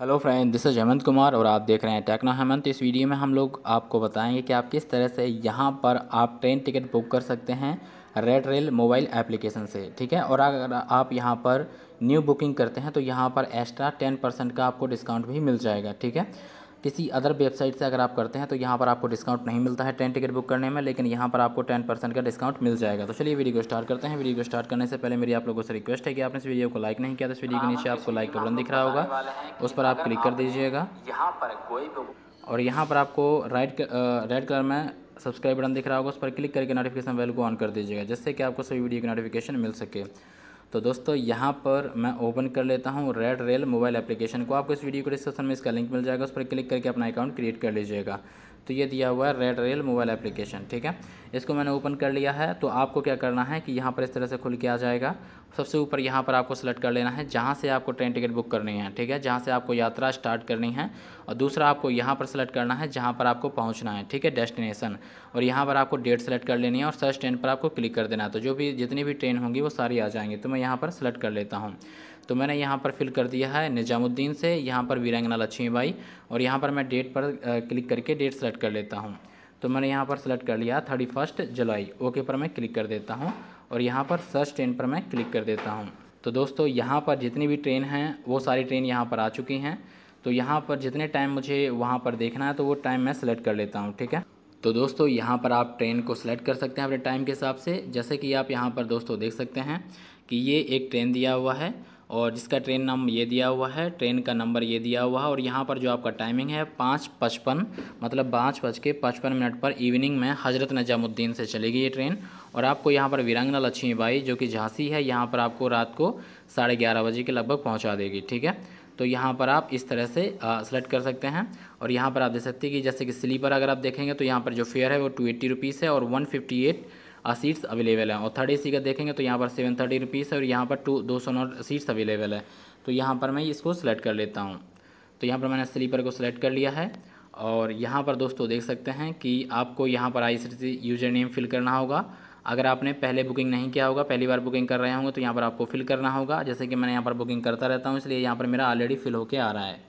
hello friend this is Hemant Kumar और आप देख रहे हैं टेक्नो हेमंत इस वीडियो में हम लोग आपको बताएंगे कि आप किस तरह से यहाँ पर आप ट्रेन टिकट बुक कर सकते हैं रेड रेल मोबाइल एप्लीकेशन से ठीक है और अगर आप यहाँ पर न्यू बुकिंग करते हैं तो यहाँ पर एक्स्ट्रा टेन परसेंट का आपको डिस्काउंट भी मिल जाएगा ठीक है किसी अदर वेबसाइट से अगर आप करते हैं तो यहाँ पर आपको डिस्काउंट नहीं मिलता है ट्रेन टिकट बुक करने में लेकिन यहाँ पर आपको टेन परसेंट का डिस्काउंट मिल जाएगा तो चलिए वीडियो को स्टार्ट करते हैं वीडियो को स्टार्ट करने से पहले मेरी आप लोगों से रिक्वेस्ट है कि आपने इस वीडियो को लाइक नहीं किया तो इस वीडियो के नीचे आपको लाइक का बटन दिख रहा होगा उस पर आप क्लिक कर दीजिएगा यहाँ पर कोई और यहाँ पर आपको राइट रेड कलर में सब्सक्राइब बटन दिख रहा होगा उस पर क्लिक करके नोटिफिकेशन बेल को ऑन कर दीजिएगा जिससे कि आपको सभी वीडियो की नोटिफिकेशन मिल सके तो दोस्तों यहाँ पर मैं ओपन कर लेता हूँ रेड रेल मोबाइल एप्लीकेशन को आपको इस वीडियो को डिस्क्रिप्शन में इसका लिंक मिल जाएगा उस पर क्लिक करके अपना अकाउंट क्रिएट कर लीजिएगा तो ये दिया हुआ है रेड रेल मोबाइल एप्लीकेशन ठीक है इसको मैंने ओपन कर लिया है तो आपको क्या करना है कि यहाँ पर इस तरह से खुल के आ जाएगा सबसे ऊपर यहाँ पर आपको सेलेक्ट कर लेना है जहाँ से आपको ट्रेन टिकट बुक करनी है ठीक है जहाँ से आपको यात्रा स्टार्ट करनी है और दूसरा आपको यहाँ पर सेलेक्ट करना है जहाँ पर आपको पहुँचना है ठीक है डेस्टिनेशन और यहाँ पर आपको डेट सेलेक्ट कर लेनी है और सर्च ट्रेन पर आपको क्लिक कर देना है तो जो भी जितनी भी ट्रेन होंगी वो सारी आ जाएंगी तो मैं यहाँ पर सेलेक्ट कर लेता हूँ तो मैंने यहाँ पर फिल कर दिया है निज़ामुद्दीन से यहाँ पर वीरांगना लक्ष्मीबाई और यहाँ पर मैं डेट पर क्लिक करके डेट सेलेक्ट कर लेता हूँ तो मैंने यहाँ पर सेलेक्ट कर लिया थर्टी फर्स्ट जुलाई ओके पर मैं क्लिक कर देता हूँ और यहाँ पर सर्च ट्रेन पर मैं क्लिक कर देता हूँ तो दोस्तों यहाँ पर जितनी भी ट्रेन हैं वो सारी ट्रेन यहाँ पर आ चुकी हैं तो यहाँ पर जितने टाइम मुझे वहाँ पर देखना है तो वो टाइम मैं सेलेक्ट कर लेता हूँ ठीक है तो दोस्तों यहाँ पर आप ट्रेन को सिलेक्ट कर सकते हैं अपने टाइम के हिसाब से जैसे कि आप यहाँ पर दोस्तों देख सकते हैं कि ये एक ट्रेन दिया हुआ है और जिसका ट्रेन नाम ये दिया हुआ है ट्रेन का नंबर ये दिया हुआ है और यहाँ पर जो आपका टाइमिंग है पाँच पचपन मतलब पाँच बज के पचपन मिनट पर इवनिंग में हज़रत नजामुद्दीन से चलेगी ये ट्रेन और आपको यहाँ पर वीरांगना लक्ष्मीबाई जो कि झांसी है यहाँ पर आपको रात को साढ़े ग्यारह बजे के लगभग पहुँचा देगी ठीक है तो यहाँ पर आप इस तरह से सेलेक्ट कर सकते हैं और यहाँ पर आप देख सकते हैं कि जैसे कि स्लीपर अगर आप देखेंगे तो यहाँ पर जो फेयर है वो टू एट्टी रुपीज़ है और one fifty eight seats available हैं और थर्ड ए का देखेंगे तो यहाँ पर सेवन थर्टी रुपीज़ है और यहाँ पर टू दो सौ नौ सीट्स अवेलेबल है तो यहाँ पर मैं इसको सेलेक्ट कर लेता हूँ तो यहाँ पर मैंने स्लीपर को सिलेक्ट कर लिया है और यहाँ पर दोस्तों देख सकते हैं कि आपको यहाँ पर I C user name fill करना होगा अगर आपने पहले बुकिंग नहीं किया होगा पहली बार बुकिंग कर रहे होंगे तो यहाँ पर आपको फिल करना होगा जैसे कि मैंने यहाँ पर बुकिंग करता रहता हूँ इसलिए यहाँ पर मेरा ऑलरेडी फिल होके आ रहा है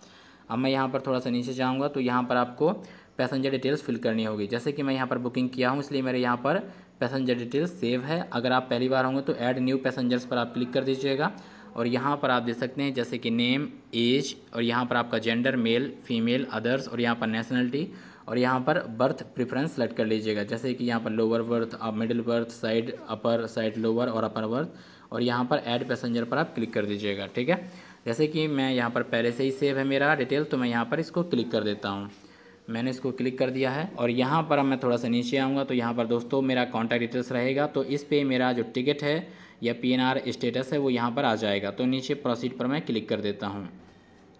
अब मैं यहाँ पर थोड़ा सा नीचे जाऊँगा तो यहाँ पर आपको पैसेंजर डिटेल्स फिल करनी होगी जैसे कि मैं यहाँ पर बुकिंग किया हूँ इसलिए मेरे यहाँ पर पैसेंजर डिटेल्स सेव है अगर आप पहली बार होंगे तो ऐड न्यू पैसेंजर्स पर आप क्लिक कर दीजिएगा और यहाँ पर आप देख सकते हैं जैसे कि नेम एज और यहाँ पर आपका जेंडर मेल फीमेल अदर्स और यहाँ पर नेशनलिटी और यहाँ पर बर्थ प्रेफरेंस सेलेक्ट कर लीजिएगा जैसे कि यहाँ पर लोअर बर्थ आप middle berth side upper side lower और अपर बर्थ और यहाँ पर ऐड पैसेंजर पर आप क्लिक कर दीजिएगा ठीक है जैसे कि मैं यहाँ पर पहले से ही सेव है मेरा डिटेल तो मैं यहाँ पर इसको क्लिक कर देता हूँ मैंने इसको क्लिक कर दिया है और यहाँ पर अब मैं थोड़ा सा नीचे आऊँगा तो यहाँ पर दोस्तों मेरा कॉन्टैक्ट डिटेल्स रहेगा तो इस पर मेरा जो टिकट है या पी स्टेटस है वो यहाँ पर आ जाएगा तो नीचे प्रोसीड पर मैं क्लिक कर देता हूँ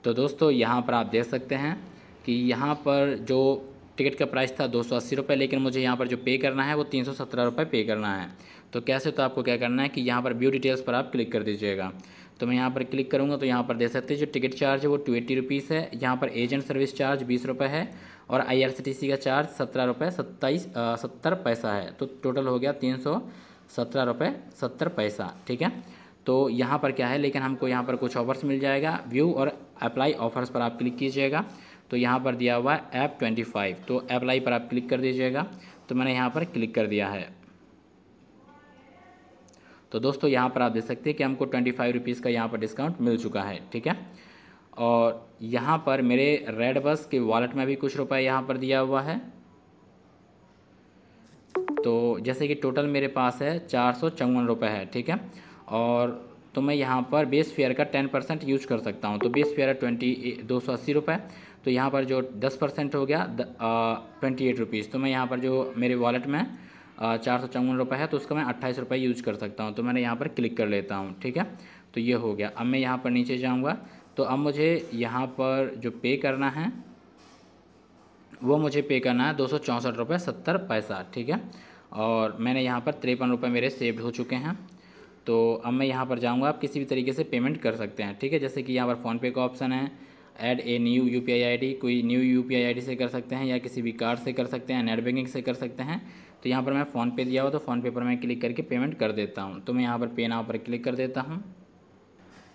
तो दोस्तों यहाँ पर आप देख सकते हैं कि यहाँ पर जो टिकट का प्राइस था दो सौ अस्सी रुपये लेकिन मुझे यहाँ पर जो पे करना है वो तीन सौ सत्रह रुपये पे करना है तो कैसे तो आपको क्या करना है कि यहाँ पर व्यू डिटेल्स पर आप क्लिक कर दीजिएगा तो मैं यहाँ पर क्लिक करूँगा तो यहाँ पर दे सकते हैं जो टिकट चार्ज है वो ट्वेंटी रुपीज़ है यहाँ पर एजेंट सर्विस चार्ज बीस रुपये है और सी का चार्ज सत्रह रुपये सत्ताईस सत्तर पैसा है तो टोटल हो गया तीन सौ सत्रह रुपये सत्तर पैसा ठीक है तो यहाँ पर क्या है लेकिन हमको यहाँ पर कुछ ऑफर्स मिल जाएगा व्यू और अप्लाई ऑफर्स पर आप क्लिक कीजिएगा तो यहाँ पर दिया हुआ है ऐप ट्वेंटी फाइव तो अप्लाई पर आप क्लिक कर दीजिएगा तो मैंने यहाँ पर क्लिक कर दिया है तो दोस्तों यहाँ पर आप देख सकते हैं कि हमको ट्वेंटी फाइव रुपीज़ का यहाँ पर डिस्काउंट मिल चुका है ठीक है और यहाँ पर मेरे रेड बस के वॉलेट में भी कुछ रुपए यहाँ पर दिया हुआ है तो जैसे कि टोटल मेरे पास है चार सौ चौवन रुपये है ठीक है और तो मैं यहाँ पर बेस फेयर का टेन परसेंट यूज कर सकता हूँ तो बेस फेयर है ट्वेंटी दो सौ अस्सी रुपये तो यहाँ पर जो दस परसेंट हो गया ट्वेंटी एट रुपीज़ तो मैं यहाँ पर जो मेरे वॉलेट में चार सौ चौवन रुपये है तो उसका मैं अट्ठाईस रुपये यूज कर सकता हूँ तो मैंने यहाँ पर क्लिक कर लेता हूँ ठीक है तो ये हो गया अब मैं यहाँ पर नीचे जाऊँगा तो अब मुझे यहाँ पर जो पे करना है वो मुझे पे करना है दो सौ चौंसठ रुपये सत्तर पैसा ठीक है और मैंने यहाँ पर तिरपन रुपये मेरे सेव्ड हो चुके हैं तो अब मैं यहाँ पर जाऊँगा आप किसी भी तरीके से पेमेंट कर सकते हैं ठीक है जैसे कि यहाँ पर फ़ोनपे का ऑप्शन है add a new U P I I D कोई new U P I I D से कर सकते हैं या किसी भी कार्ड से कर सकते हैं नेट बैंकिंग से कर सकते हैं तो यहाँ पर मैं फ़ोनपे दिया हुआ तो फ़ोनपे पर मैं क्लिक करके पेमेंट कर देता हूँ तो मैं यहाँ पर पे नाव पर क्लिक कर देता हूँ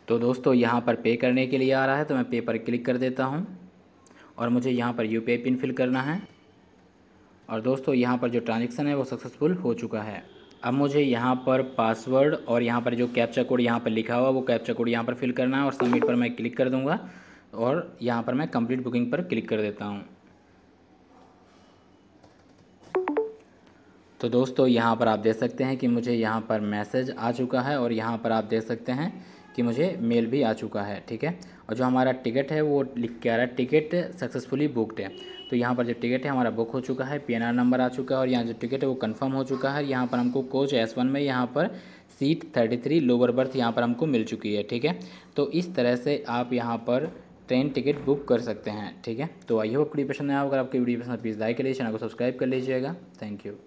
तो दोस्तों यहाँ पर पे करने के लिए आ रहा है तो मैं पे पर क्लिक कर देता हूँ और मुझे यहाँ पर यू पिन फिल करना है और दोस्तों यहाँ पर जो ट्रांजेक्शन है वो सक्सेसफुल हो चुका है अब मुझे यहाँ पर पासवर्ड और यहाँ पर जो कैप्चा कोड यहाँ पर लिखा हुआ वो कैप्चा कोड यहाँ पर फिल करना है और सबमिट पर मैं क्लिक कर दूँगा और यहाँ पर मैं कंप्लीट बुकिंग पर क्लिक कर देता हूँ तो दोस्तों यहाँ पर आप देख सकते हैं कि मुझे यहाँ पर मैसेज आ चुका है और यहाँ पर आप देख सकते हैं कि मुझे मेल भी आ चुका है ठीक है और जो हमारा टिकट है वो लिख के आ रहा है टिकट सक्सेसफुली बुकड है तो यहाँ पर जो टिकट है हमारा बुक हो चुका है पीएनआर नंबर आ चुका है और यहाँ जो टिकट है वो कंफर्म हो चुका है यहाँ पर हमको कोच एस वन में यहाँ पर seat thirty three lower berth यहाँ पर हमको मिल चुकी है ठीक है तो इस तरह से आप यहाँ पर ट्रेन टिकट बुक कर सकते हैं ठीक है तो आई होप वीडियो पसंद आया होगा अगर आपकी वीडियो पसंद प्लीज़ लाइक कर लीजिए चैनल को सब्सक्राइब कर लीजिएगा थैंक यू